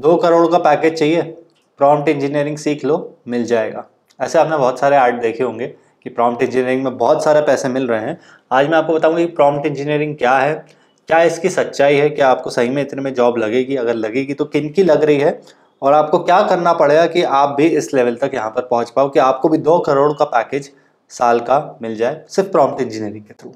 दो करोड़ का पैकेज चाहिए प्रॉम्प्ट इंजीनियरिंग सीख लो मिल जाएगा ऐसे आपने बहुत सारे आर्ट देखे होंगे कि प्रॉम्प्ट इंजीनियरिंग में बहुत सारे पैसे मिल रहे हैं आज मैं आपको बताऊंगा कि प्रॉम्प्ट इंजीनियरिंग क्या है क्या इसकी सच्चाई है क्या आपको सही में इतने में जॉब लगेगी अगर लगेगी तो किन की लग रही है और आपको क्या करना पड़ेगा कि आप भी इस लेवल तक यहाँ पर पहुँच पाओ कि आपको भी दो करोड़ का पैकेज साल का मिल जाए सिर्फ प्रॉम्प्ट इंजीनियरिंग के थ्रू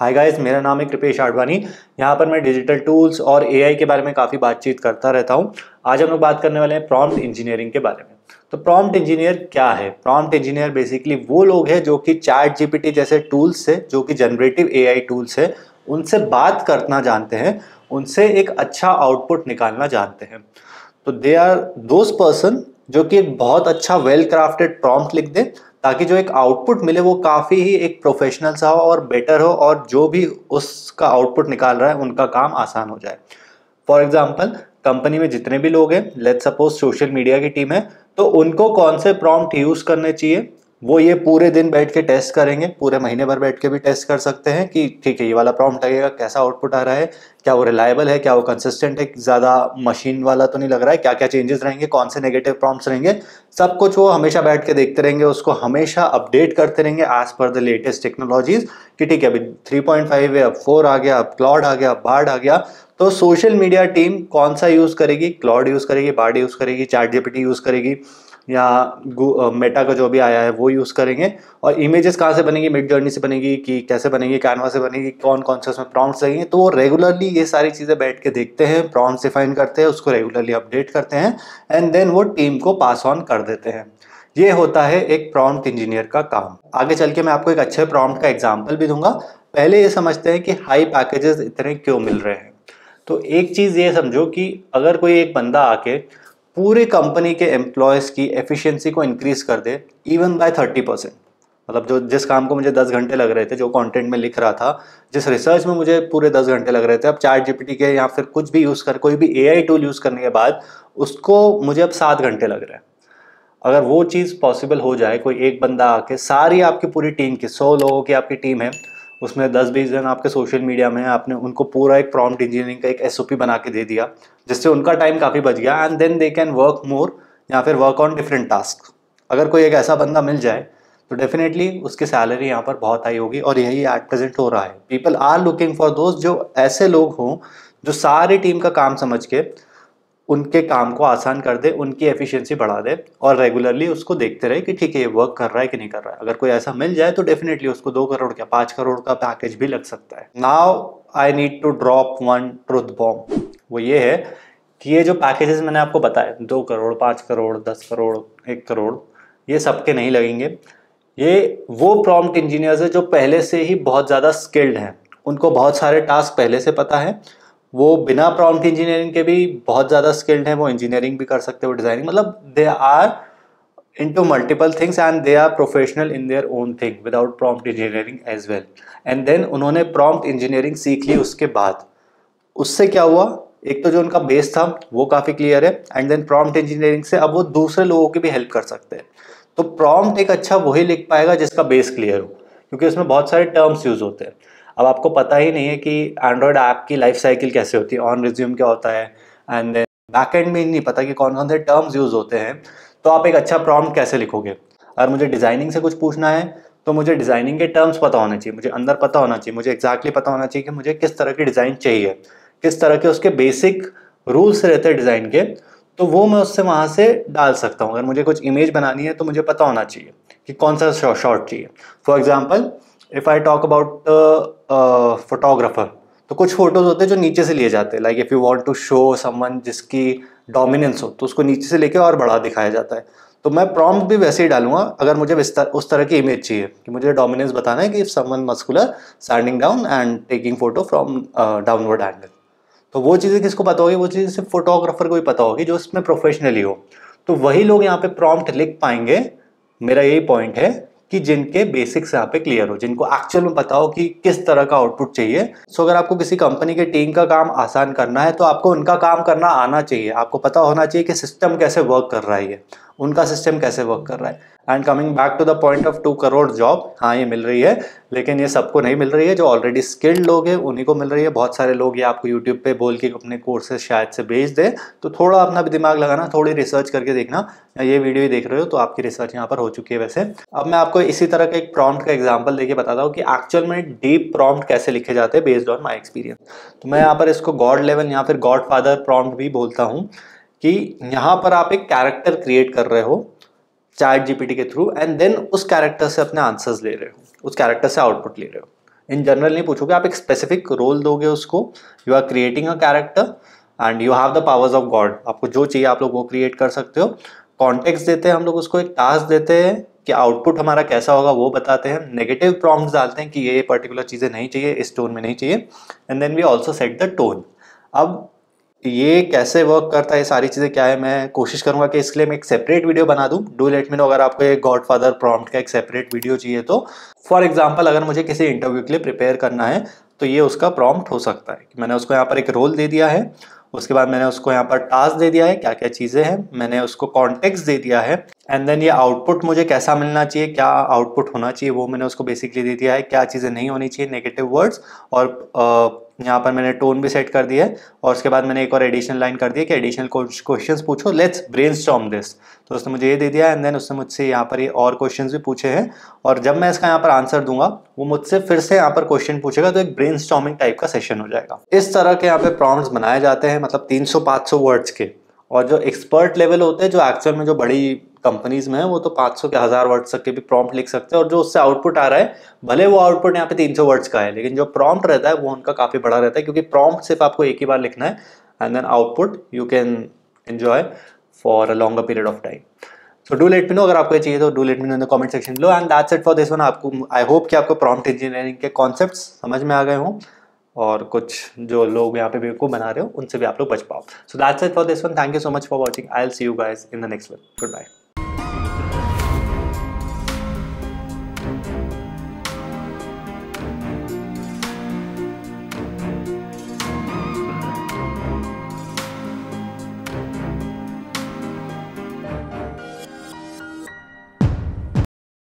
हाय गाइस मेरा नाम है कृपेश आडवाणी यहाँ पर मैं डिजिटल टूल्स और एआई के बारे में काफ़ी बातचीत करता रहता हूँ आज हम लोग बात करने वाले हैं प्रॉम्प्ट इंजीनियरिंग के बारे में तो प्रॉम्प्ट इंजीनियर क्या है प्रॉम्प्ट इंजीनियर बेसिकली वो लोग हैं जो कि चैट जीपीटी जैसे टूल्स से जो कि जनरेटिव ए टूल्स है उनसे बात करना जानते हैं उनसे एक अच्छा आउटपुट निकालना जानते हैं तो दे आर दोज पर्सन जो कि एक बहुत अच्छा वेल क्राफ्टेड प्रॉम्प्ट लिख दें ताकि जो एक आउटपुट मिले वो काफ़ी ही एक प्रोफेशनल सा हो और बेटर हो और जो भी उसका आउटपुट निकाल रहा है उनका काम आसान हो जाए फॉर एग्ज़ाम्पल कंपनी में जितने भी लोग हैं लेट सपोज सोशल मीडिया की टीम है तो उनको कौन से प्रॉम्प्ट यूज़ करने चाहिए वो ये पूरे दिन बैठ के टेस्ट करेंगे पूरे महीने भर बैठ के भी टेस्ट कर सकते हैं कि ठीक है ये वाला प्रॉम्प्ट लगेगा कैसा आउटपुट आ रहा है क्या वो रिलायबल है क्या वो कंसिस्टेंट है ज़्यादा मशीन वाला तो नहीं लग रहा है क्या क्या चेंजेस रहेंगे कौन से नेगेटिव प्रॉम्प्ट्स रहेंगे सब कुछ वो हमेशा बैठ के देखते रहेंगे उसको हमेशा अपडेट करते रहेंगे as per the latest technologies कि ठीक है अभी थ्री पॉइंट फाइव है अब फोर आ गया अब क्लॉड आ गया अब बाढ़ आ गया तो सोशल मीडिया टीम कौन सा यूज़ करेगी क्लॉड यूज़ करेगी बाढ़ यूज़ करेगी चैट जीपीटी यूज़ करेगी या मेटा का जो भी आया है वो यूज़ करेंगे और इमेजेस कहाँ से बनेंगी मिड जर्नी से बनेगी कि कैसे बनेगी कैनवा से बनेगी कौन कौन से उसमें प्रॉन्ट्स लगेंगे तो वो रेगुलरली ये सारी चीज़ें बैठ के देखते हैं प्रॉन्ट्स डिफाइन करते हैं उसको रेगुलरली अपडेट करते हैं एंड देन वो टीम को पास ऑन कर देते हैं ये होता है एक प्रॉम्प्ट इंजीनियर का काम आगे चल के मैं आपको एक अच्छे प्रॉम्प्ट का एग्जाम्पल भी दूंगा पहले ये समझते हैं कि हाई पैकेजेस इतने क्यों मिल रहे हैं तो एक चीज़ ये समझो कि अगर कोई एक बंदा आके पूरे कंपनी के एम्प्लॉयज़ की एफिशिएंसी को इंक्रीज़ कर दे इवन बाय थर्टी परसेंट मतलब जो जिस काम को मुझे दस घंटे लग रहे थे जो कंटेंट में लिख रहा था जिस रिसर्च में मुझे पूरे दस घंटे लग रहे थे अब चार जीपीटी के या फिर कुछ भी यूज़ कर कोई भी एआई टूल यूज़ करने के बाद उसको मुझे अब सात घंटे लग रहे हैं अगर वो चीज़ पॉसिबल हो जाए कोई एक बंदा आके सारी आपकी पूरी टीम की सौ लोगों की आपकी टीम है उसमें दस बीस जन आपके सोशल मीडिया में आपने उनको पूरा एक प्रॉम्प्ट इंजीनियरिंग का एक एस बना के दे दिया जिससे उनका टाइम काफ़ी बच गया and then they can work more या फिर वर्क ऑन डिफरेंट टास्क अगर कोई एक ऐसा बंदा मिल जाए तो डेफिनेटली उसकी सैलरी यहाँ पर बहुत हाई होगी और यही एट प्रेजेंट हो रहा है पीपल आर लुकिंग फॉर दोस्त जो ऐसे लोग हों जो सारी टीम का काम समझ के उनके काम को आसान कर दे उनकी एफिशिएंसी बढ़ा दे और रेगुलरली उसको देखते रहे कि ठीक है ये वर्क कर रहा है कि नहीं कर रहा है अगर कोई ऐसा मिल जाए तो डेफिनेटली उसको दो करोड़ का पाँच करोड़ का पैकेज भी लग सकता है now I need to drop one truth bomb वो ये है कि ये जो पैकेजेस मैंने आपको बताए दो करोड़ पाँच करोड़ दस करोड़ एक करोड़ ये सबके नहीं लगेंगे ये वो प्रॉम्प्ट इंजीनियर्स है जो पहले से ही बहुत ज़्यादा स्किल्ड हैं उनको बहुत सारे टास्क पहले से पता है वो बिना प्रॉम्प्ट इंजीनियरिंग के भी बहुत ज़्यादा स्किल्ड हैं वो इंजीनियरिंग भी कर सकते हैं वो डिज़ाइनिंग मतलब they are into multiple things and they are professional in their own thing without prompt engineering as well and then उन्होंने प्रॉम्प्ट इंजीनियरिंग सीख ली उसके बाद उससे क्या हुआ एक तो जो उनका बेस था वो काफ़ी क्लियर है एंड देन प्रॉम्प्ट इंजीनियरिंग से अब वो दूसरे लोगों की भी हेल्प कर सकते हैं तो प्रॉम्प्ट एक अच्छा वही लिख पाएगा जिसका बेस क्लियर हो क्योंकि उसमें बहुत सारे टर्म्स यूज़ होते हैं अब आपको पता ही नहीं है कि एंड्रॉयड ऐप की लाइफ साइकिल कैसे होती है ऑन रिज्यूम क्या होता है एंड देन बैक एंड में नहीं पता कि कौन कौन से टर्म्स यूज़ होते हैं तो आप एक अच्छा प्रॉम्प्ट कैसे लिखोगे अगर मुझे डिज़ाइनिंग से कुछ पूछना है तो मुझे डिज़ाइनिंग के टर्म्स पता होना चाहिए मुझे अंदर पता होना चाहिए मुझे एक्जैक्टली exactly पता होना चाहिए कि मुझे किस तरह की डिज़ाइन चाहिए किस तरह के उसके बेसिक रूल्स रहते हैं डिज़ाइन के तो वो मैं उससे वहाँ से डाल सकता हूँ अगर मुझे कुछ इमेज बनानी है तो मुझे पता होना चाहिए कि कौन सा शॉर्ट चाहिए for example if I talk about photographer तो कुछ फोटोज़ होते हैं जो नीचे से लिए जाते हैं like if you want to show someone जिसकी डोमिनेंस हो तो उसको नीचे से लेके और बढ़ा दिखाया जाता है तो मैं प्रॉम्प्ट भी वैसे ही डालूंगा अगर मुझे उस तरह की इमेज चाहिए कि मुझे डोमिनेंस बताना है कि if someone muscular standing down and taking photo from downward angle तो वो चीज़ें किसको पता होगी वो चीज़ें सिर्फ फोटोग्राफर को ही पता होगी जो उसमें प्रोफेशनली हो तो वही लोग यहाँ पे प्रॉम्प्ट लिख पाएंगे मेरा यही पॉइंट है कि जिनके बेसिक्स यहाँ पे क्लियर हो जिनको एक्चुअल में पता हो कि किस तरह का आउटपुट चाहिए सो अगर आपको किसी कंपनी के टीम का काम आसान करना है तो आपको उनका काम करना आना चाहिए आपको पता होना चाहिए कि सिस्टम कैसे वर्क कर रहा है उनका सिस्टम कैसे वर्क कर रहा है and coming back to the point of two crore job हाँ ये मिल रही है लेकिन ये सबको नहीं मिल रही है जो ऑलरेडी स्किल्ड लोग हैं उन्हीं को मिल रही है बहुत सारे लोग ये आपको यूट्यूब पे बोल के अपने कोर्सेज शायद से भेज दें तो थोड़ा अपना भी दिमाग लगाना थोड़ी रिसर्च करके देखना ये वीडियो ही देख रहे हो तो आपकी रिसर्च यहाँ पर हो चुकी है वैसे अब मैं आपको इसी तरह का एक प्रॉम्प्ट का एग्जाम्पल देकर बताता हूँ कि एक्चुअल में डीप प्रॉम्प्ट कैसे लिखे जाते हैं बेस्ड ऑन माई एक्सपीरियंस तो मैं यहाँ पर इसको गॉड लेवल या फिर गॉड फादर प्रॉम्प्ट भी बोलता हूँ कि यहाँ पर आप एक कैरेक्टर क्रिएट कर रहे हो चैट जीपीटी के थ्रू एंड देन उस कैरेक्टर से अपने आंसर्स ले रहे हो उस कैरेक्टर से आउटपुट ले रहे हो इन जनरल नहीं पूछोगे आप एक स्पेसिफिक रोल दोगे उसको you are creating a character and you have the powers of god आपको जो चाहिए आप लोग वो क्रिएट कर सकते हो कॉन्टेक्स देते हैं हम लोग उसको एक टास्क देते हैं कि आउटपुट हमारा कैसा होगा वो बताते हैं नेगेटिव प्रॉम्प्ट डालते हैं कि ये पर्टिकुलर चीज़ें नहीं चाहिए इस टोन में नहीं चाहिए and then we also set the tone अब ये कैसे वर्क करता है सारी चीज़ें क्या है मैं कोशिश करूंगा कि इसके लिए मैं एक सेपरेट वीडियो बना दूं डू लेट मी नो अगर आपको एक गॉडफादर प्रॉम्प्ट का एक सेपरेट वीडियो चाहिए तो फॉर एग्जांपल अगर मुझे किसी इंटरव्यू के लिए प्रिपेयर करना है तो ये उसका प्रॉम्प्ट हो सकता है मैंने उसको यहाँ पर एक रोल दे दिया है उसके बाद मैंने उसको यहाँ पर टास्क दे दिया है क्या क्या चीज़ें हैं मैंने उसको कॉन्टेक्स्ट दे दिया है एंड देन ये आउटपुट मुझे कैसा मिलना चाहिए क्या आउटपुट होना चाहिए वो मैंने उसको बेसिकली दे दिया है क्या चीज़ें नहीं होनी चाहिए नेगेटिव वर्ड्स और यहाँ पर मैंने टोन भी सेट कर दिया है और उसके बाद मैंने एक और एडिशनल लाइन कर दिया कि एडिशनल क्वेश्चंस पूछो लेट्स ब्रेन दिस तो उसने मुझे ये दे दिया एंड देन उसने मुझसे यहाँ पर ये और क्वेश्चंस भी पूछे हैं और जब मैं इसका यहाँ पर आंसर दूंगा वो मुझसे फिर से यहाँ पर क्वेश्चन पूछेगा तो एक ब्रेन टाइप का सेशन हो जाएगा इस तरह के यहाँ पे प्रॉम्स बनाए जाते हैं मतलब तीन सौ वर्ड्स के और जो एक्सपर्ट लेवल होते हैं जो एक्चुअल में जो बड़ी कंपनीज में है वो तो 500 के हज़ार वर्ड्स तक के भी प्रॉम्प्ट लिख सकते हैं और जो उससे आउटपुट आ रहा है भले वो आउटपुट यहाँ पे 300 वर्ड्स का है लेकिन जो प्रॉम्प्ट रहता है वो उनका काफ़ी बड़ा रहता है क्योंकि प्रॉम्प्ट सिर्फ आपको एक ही बार लिखना है and then output you can enjoy for a longer period of time so do let me know अगर आपको ये चाहिए तो do let me know in the comment section लो and that's it for this one आपको I hope कि आपको prompt engineering के कॉन्सेप्ट समझ में आ गए हों और कुछ जो लोग यहाँ पे बेवकूफ़ बना रहे हो उनसे भी आप लोग बच पाओ so that's it for this one thank you so much for watching I'll see you guys in the next one good bye